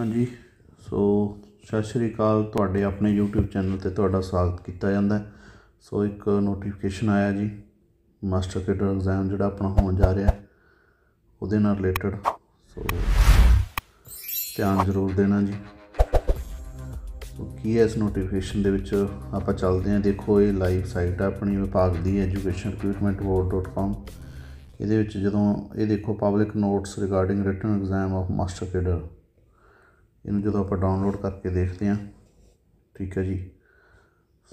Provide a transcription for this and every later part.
ਹਾਂਜੀ ਸੋ ਸਤਿ ਸ਼੍ਰੀ ਅਕਾਲ ਤੁਹਾਡੇ ਆਪਣੇ YouTube ਚੈਨਲ ਤੇ ਤੁਹਾਡਾ ਸਵਾਗਤ ਕੀਤਾ ਜਾਂਦਾ ਸੋ ਇੱਕ ਨੋਟੀਫਿਕੇਸ਼ਨ ਆਇਆ ਜੀ ਮਾਸਟਰ ਕੇਡਰ ਐਗਜ਼ਾਮ ਜਿਹੜਾ ਆਪਣਾ ਹੋਣ ਜਾ ਰਿਹਾ ਉਹਦੇ ਨਾਲ ਰਿਲੇਟਡ ਸੋ ਧਿਆਨ ਜ਼ਰੂਰ ਦੇਣਾ ਜੀ ਸੋ ਕੀ ਹੈ ਇਸ ਨੋਟੀਫਿਕੇਸ਼ਨ ਦੇ ਵਿੱਚ ਆਪਾਂ ਚੱਲਦੇ ਹਾਂ ਦੇਖੋ ਇਹ ਲਾਈਵ ਸਾਈਟ ਆ ਆਪਣੀ ਵਿਭਾਗ ਦੀ ਐਜੂਕੇਸ਼ਨ ਰਿਕਰੂਟਮੈਂਟ ਬੋਰਡ.com ਇਹਦੇ ਵਿੱਚ ਜਦੋਂ ਇਹ ਦੇਖੋ public notes regarding written exam of master cadre ਇਹਨੂੰ ਜਦੋਂ ਆਪਾਂ ਡਾਊਨਲੋਡ ਕਰਕੇ ਦੇਖਦੇ ਹਾਂ ਠੀਕ ਹੈ ਜੀ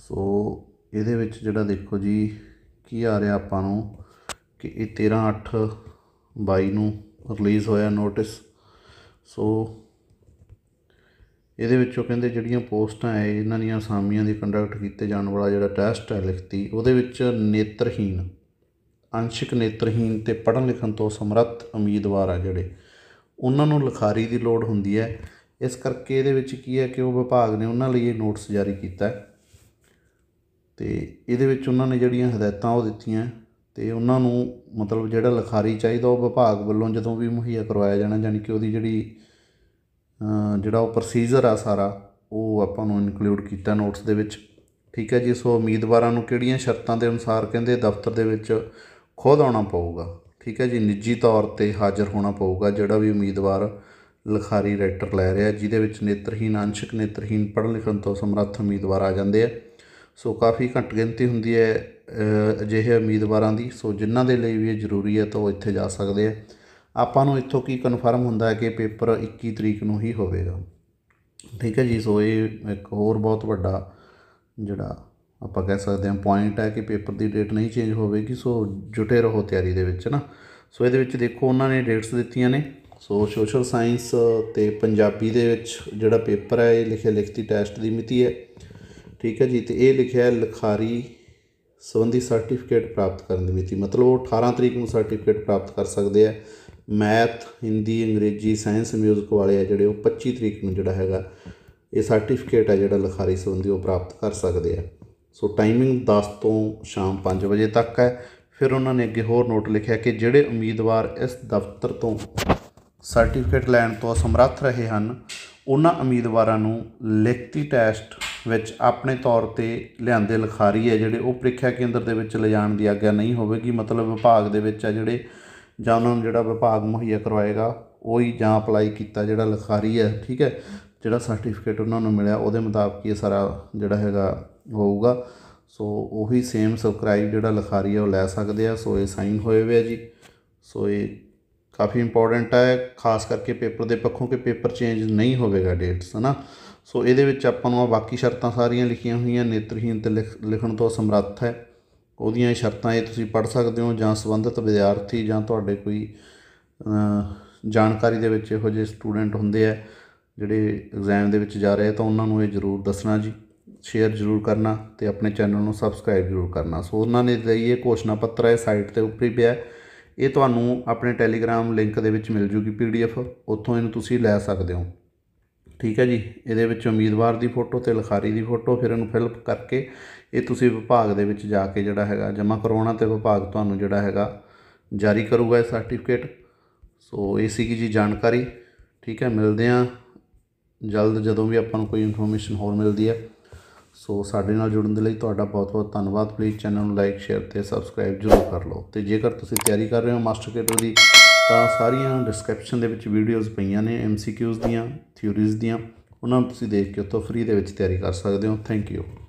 ਸੋ ਇਹਦੇ ਵਿੱਚ ਜਿਹੜਾ ਦੇਖੋ ਜੀ ਕੀ ਆ ਰਿਹਾ ਆਪਾਂ ਨੂੰ ਕਿ ਇਹ 13 8 22 ਨੂੰ ਰਿਲੀਜ਼ ਹੋਇਆ ਨੋਟਿਸ ਸੋ ਇਹਦੇ ਵਿੱਚੋਂ ਕਹਿੰਦੇ ਜਿਹੜੀਆਂ ਪੋਸਟਾਂ ਐ ਇਹਨਾਂ ਦੀਆਂ ਅਸਾਮੀਆਂ ਦੀ ਕੰਡਕਟ ਕੀਤੇ ਜਾਣ ਵਾਲਾ ਜਿਹੜਾ ਟੈਸਟ ਹੈ ਲਿਖਤੀ ਉਹਦੇ ਵਿੱਚ ਨੇਤਰਹੀਨ ਅੰਸ਼ਿਕ ਨੇਤਰਹੀਨ ਤੇ ਪੜ੍ਹਨ ਲਿਖਣ ਤੋਂ ਸਮਰੱਥ ਉਮੀਦਵਾਰ ਆ ਜਿਹੜੇ ਉਹਨਾਂ ਨੂੰ ਲਿਖਾਰੀ ਦੀ ਲੋੜ ਹੁੰਦੀ ਹੈ ਇਸ ਕਰਕੇ ਇਹਦੇ ਵਿੱਚ ਕੀ ਹੈ ਕਿ ਉਹ ਵਿਭਾਗ ਨੇ ਉਹਨਾਂ ਲਈ ਇਹ ਨੋਟਿਸ ਜਾਰੀ ਕੀਤਾ ਹੈ ਤੇ ਇਹਦੇ ਵਿੱਚ ਉਹਨਾਂ ਨੇ ਜਿਹੜੀਆਂ ਹਦਾਇਤਾਂ ਉਹ ਦਿੱਤੀਆਂ ਤੇ ਉਹਨਾਂ ਨੂੰ ਮਤਲਬ ਜਿਹੜਾ ਲਿਖਾਰੀ ਚਾਹੀਦਾ ਉਹ ਵਿਭਾਗ ਵੱਲੋਂ ਜਦੋਂ ਵੀ ਮੁਹੱਈਆ ਕਰਵਾਇਆ ਜਾਣਾ ਯਾਨੀ ਕਿ ਉਹਦੀ ਜਿਹੜੀ ਜਿਹੜਾ ਉਹ ਪ੍ਰੋਸੀਜਰ ਆ ਸਾਰਾ ਉਹ ਆਪਾਂ ਨੂੰ ਇਨਕਲੂਡ ਕੀਤਾ ਨੋਟਸ ਦੇ ਵਿੱਚ ਠੀਕ ਹੈ ਜੀ ਸੋ ਉਮੀਦਵਾਰਾਂ ਨੂੰ ਕਿਹੜੀਆਂ ਸ਼ਰਤਾਂ ਦੇ ਅਨੁਸਾਰ ਕਹਿੰਦੇ ਦਫ਼ਤਰ ਦੇ ਵਿੱਚ ਖੁਦ ਆਉਣਾ ਪਊਗਾ ਠੀਕ ਹੈ ਜੀ ਨਿੱਜੀ ਤੌਰ ਤੇ ਹਾਜ਼ਰ ਹੋਣਾ ਪਊਗਾ ਜਿਹੜਾ ਵੀ ਉਮੀਦਵਾਰ ਲਖਾਰੀ ਰੈਕਟਰ ਲੈ ਰਿਹਾ ਜਿਹਦੇ ਵਿੱਚ ਨੇਤਰਹੀਨ ਅੰਸ਼ਕ ਨੇਤਰਹੀਨ ਪੜ੍ਹਨ ਲਿਖਣ ਤੋਂ ਸਮਰੱਥ ਉਮੀਦਵਾਰ ਆ ਜਾਂਦੇ ਆ ਸੋ ਕਾਫੀ ਘੱਟ ਗਿਣਤੀ ਹੁੰਦੀ ਹੈ ਅਜਿਹੇ ਉਮੀਦਵਾਰਾਂ ਦੀ ਸੋ ਜਿਨ੍ਹਾਂ ਦੇ ਲਈ ਵੀ ਇਹ ਜ਼ਰੂਰੀ ਹੈ ਤਾਂ ਉਹ ਇੱਥੇ ਜਾ ਸਕਦੇ ਆ ਆਪਾਂ ਨੂੰ ਇੱਥੋਂ ਕੀ ਕਨਫਰਮ ਹੁੰਦਾ ਹੈ ਕਿ ਪੇਪਰ 21 ਤਰੀਕ ਨੂੰ ਹੀ ਹੋਵੇਗਾ ਠੀਕ ਹੈ ਜੀ ਸੋ ਇਹ ਇੱਕ ਹੋਰ ਬਹੁਤ ਵੱਡਾ ਜਿਹੜਾ ਆਪਾਂ ਕਹਿ ਸਕਦੇ ਹਾਂ ਪੁਆਇੰਟ ਹੈ ਕਿ ਪੇਪਰ ਦੀ ਡੇਟ ਨਹੀਂ ਚੇਂਜ ਹੋਵੇਗੀ ਸੋ ਜੁਟੇ ਰਹੋ ਤਿਆਰੀ ਦੇ ਵਿੱਚ ਨਾ ਸੋ ਇਹਦੇ ਵਿੱਚ ਦੇਖੋ ਉਹਨਾਂ ਨੇ ਡੇਟਸ ਦਿੱਤੀਆਂ ਨੇ ਸੋ ਸੋਸ਼ਲ ਸਾਇੰਸ ਤੇ ਪੰਜਾਬੀ ਦੇ ਵਿੱਚ ਜਿਹੜਾ ਪੇਪਰ ਹੈ ਇਹ ਲਿਖਿਆ ਲਿਖਤੀ ਟੈਸਟ ਦੀ ਮਿਤੀ ਹੈ ਠੀਕ ਹੈ ਜੀ ਤੇ ਇਹ ਲਿਖਿਆ ਲਖਾਰੀ ਸੰਬੰਧੀ ਸਰਟੀਫਿਕੇਟ ਪ੍ਰਾਪਤ ਕਰਨ ਦੀ ਮਿਤੀ ਮਤਲਬ ਉਹ 18 ਤਰੀਕ ਨੂੰ ਸਰਟੀਫਿਕੇਟ ਪ੍ਰਾਪਤ ਕਰ ਸਕਦੇ ਆ ਮੈਥ ਹਿੰਦੀ ਅੰਗਰੇਜ਼ੀ ਸਾਇੰਸ ਮਿਊਜ਼ਿਕ ਵਾਲੇ ਆ ਜਿਹੜੇ ਉਹ 25 ਤਰੀਕ ਨੂੰ ਜਿਹੜਾ ਹੈਗਾ ਇਹ ਸਰਟੀਫਿਕੇਟ ਹੈ ਜਿਹੜਾ ਲਖਾਰੀ ਸੰਬੰਧੀ ਉਹ ਪ੍ਰਾਪਤ ਕਰ ਸਕਦੇ ਆ ਸੋ ਟਾਈਮਿੰਗ 10 ਤੋਂ ਸ਼ਾਮ 5 ਵਜੇ ਤੱਕ ਹੈ ਫਿਰ ਉਹਨਾਂ ਨੇ ਅੱਗੇ ਹੋਰ ਨੋਟ ਲਿਖਿਆ ਕਿ ਜਿਹੜੇ ਉਮੀਦਵਾਰ ਇਸ ਦਫ਼ਤਰ ਤੋਂ ਸਰਟੀਫਿਕੇਟ ਲੈਣ ਤੋਂ ਅਸਮਰੱਥ ਰਹੇ ਹਨ ਉਹਨਾਂ ਉਮੀਦਵਾਰਾਂ ਨੂੰ ਲਿਖਤੀ ਟੈਸਟ ਵਿੱਚ ਆਪਣੇ ਤੌਰ ਤੇ ਲਿਆਂਦੇ ਲਿਖਾਰੀ ਹੈ ਜਿਹੜੇ ਉਹ ਪ੍ਰੀਖਿਆ ਕੇਂਦਰ ਦੇ ਵਿੱਚ ਲਿਜਾਣ ਦੀ ਆਗਿਆ ਨਹੀਂ ਹੋਵੇਗੀ ਮਤਲਬ ਵਿਭਾਗ ਦੇ ਵਿੱਚ ਆ ਜਿਹੜੇ ਜਾਂ ਉਹਨਾਂ ਨੂੰ ਜਿਹੜਾ ਵਿਭਾਗ ਮੁਹੱਈਆ ਕਰਵਾਏਗਾ ਉਹੀ ਜਾਂ ਅਪਲਾਈ ਕੀਤਾ ਜਿਹੜਾ ਲਿਖਾਰੀ ਹੈ ਠੀਕ ਹੈ ਜਿਹੜਾ ਸਰਟੀਫਿਕੇਟ ਉਹਨਾਂ ਨੂੰ ਮਿਲਿਆ ਉਹਦੇ ਮੁਤਾਬਕ ਇਹ ਸਾਰਾ ਜਿਹੜਾ ਹੈਗਾ ਹੋਊਗਾ ਸੋ ਉਹੀ ਸੇਮ ਸਬਸਕ੍ਰਾਈਬ ਜਿਹੜਾ ਲਿਖਾਰੀ ਹੈ ਉਹ ਲੈ ਸਕਦੇ ਆ ਸੋ ਇਹ ਸਾਈਨ ਹੋਏ ਹੋਏ ਆ ਜੀ ਸੋ ਇਹ ਕਾਫੀ ਇੰਪੋਰਟੈਂਟ ਹੈ ਖਾਸ ਕਰਕੇ ਪੇਪਰ ਦੇ ਪੱਖੋਂ ਕਿ ਪੇਪਰ ਚੇਂਜ ਨਹੀਂ ਹੋਵੇਗਾ ਡੇਟਸ ਹਨਾ ਸੋ ਇਹਦੇ ਵਿੱਚ ਆਪਾਂ ਨੂੰ ਆ ਬਾਕੀ ਸ਼ਰਤਾਂ ਸਾਰੀਆਂ ਲਿਖੀਆਂ ਹੋਈਆਂ ਨੇਤਰਹੀਨ ਤੇ ਲਿਖਣ ਤੋਂ ਸਮਰੱਥ ਹੈ ਉਹਦੀਆਂ ਸ਼ਰਤਾਂ ਇਹ ਤੁਸੀਂ ਪੜ੍ਹ ਸਕਦੇ ਹੋ ਜਾਂ ਸੰਬੰਧਿਤ ਵਿਦਿਆਰਥੀ ਜਾਂ ਤੁਹਾਡੇ ਕੋਈ ਜਾਣਕਾਰੀ ਦੇ ਵਿੱਚ ਇਹੋ ਜਿਹੇ ਸਟੂਡੈਂਟ ਹੁੰਦੇ ਆ ਜਿਹੜੇ ਐਗਜ਼ਾਮ ਦੇ ਵਿੱਚ ਜਾ ਰਹੇ ਤਾਂ ਉਹਨਾਂ ਨੂੰ ਇਹ ਜ਼ਰੂਰ ਦੱਸਣਾ ਜੀ ਸ਼ੇਅਰ ਜ਼ਰੂਰ ਕਰਨਾ ਤੇ ਆਪਣੇ ਚੈਨਲ ਨੂੰ ਸਬਸਕ੍ਰਾਈਬ ਜ਼ਰੂਰ ਕਰਨਾ ਸੋ ਉਹਨਾਂ ਨੇ ਲਈ ਇਹ ਘੋਸ਼ਣਾ ਪੱਤਰ ਹੈ ਸਾਈਟ ਤੇ ਉੱਪਰ ਹੀ ਪਿਆ ਹੈ ਇਹ ਤੁਹਾਨੂੰ ਆਪਣੇ ਟੈਲੀਗ੍ਰਾਮ ਲਿੰਕ ਦੇ ਵਿੱਚ ਮਿਲ ਜੂਗੀ ਪੀਡੀਐਫ ਉੱਥੋਂ ਇਹਨੂੰ ਤੁਸੀਂ ਲੈ ਸਕਦੇ ਹੋ ਠੀਕ ਹੈ ਜੀ ਇਹਦੇ ਵਿੱਚ ਉਮੀਦਵਾਰ ਦੀ ਫੋਟੋ ਤੇ ਲਖਾਰੀ ਦੀ ਫੋਟੋ ਫਿਰ ਇਹਨੂੰ ਫਿਲਪ ਕਰਕੇ ਇਹ ਤੁਸੀਂ ਵਿਭਾਗ ਦੇ ਵਿੱਚ ਜਾ ਕੇ ਜਿਹੜਾ ਹੈਗਾ ਜਮ੍ਹਾਂ ਕਰਾਉਣਾ ਤੇ ਵਿਭਾਗ ਤੁਹਾਨੂੰ ਜਿਹੜਾ ਹੈਗਾ ਜਾਰੀ ਕਰੂਗਾ ਇਹ ਸਰਟੀਫਿਕੇਟ ਸੋ ਇਹ ਸੀਗੀ ਜੀ ਜਾਣਕਾਰੀ ਠੀਕ ਹੈ ਮਿਲਦੇ ਆ ਜਲਦ ਜਦੋਂ ਵੀ ਆਪਾਂ ਨੂੰ ਕੋਈ ਇਨਫੋਰਮੇਸ਼ਨ ਹੋਰ ਮਿਲਦੀ ਹੈ ਸੋ ਸਾਡੇ ਨਾਲ ਜੁੜਨ ਦੇ ਲਈ ਤੁਹਾਡਾ ਬਹੁਤ-ਬਹੁਤ ਧੰਨਵਾਦ ਪਲੀਜ਼ ਚੈਨਲ ਨੂੰ ਲਾਈਕ ਸ਼ੇਅਰ ਤੇ ਸਬਸਕ੍ਰਾਈਬ ਜ਼ਰੂਰ ਕਰ ਲਓ ਤੇ ਜੇਕਰ ਤੁਸੀਂ ਤਿਆਰੀ ਕਰ ਰਹੇ ਹੋ ਮਾਸਟਰ ਕੇਡਰ ਦੀ ਤਾਂ ਸਾਰੀਆਂ ਡਿਸਕ੍ਰਿਪਸ਼ਨ ਦੇ ਵਿੱਚ ਵੀਡੀਓਜ਼ ਪਈਆਂ ਨੇ ਐਮਸੀਕਿਊਜ਼ ਦੀਆਂ ਥਿਊਰੀਜ਼ ਦੀਆਂ ਉਹਨਾਂ ਨੂੰ ਤੁਸੀਂ ਦੇਖ ਕੇ ਉਤੋਂ ਫ੍ਰੀ ਦੇ ਵਿੱਚ ਤਿਆਰੀ ਕਰ ਸਕਦੇ ਹੋ ਥੈਂਕ ਯੂ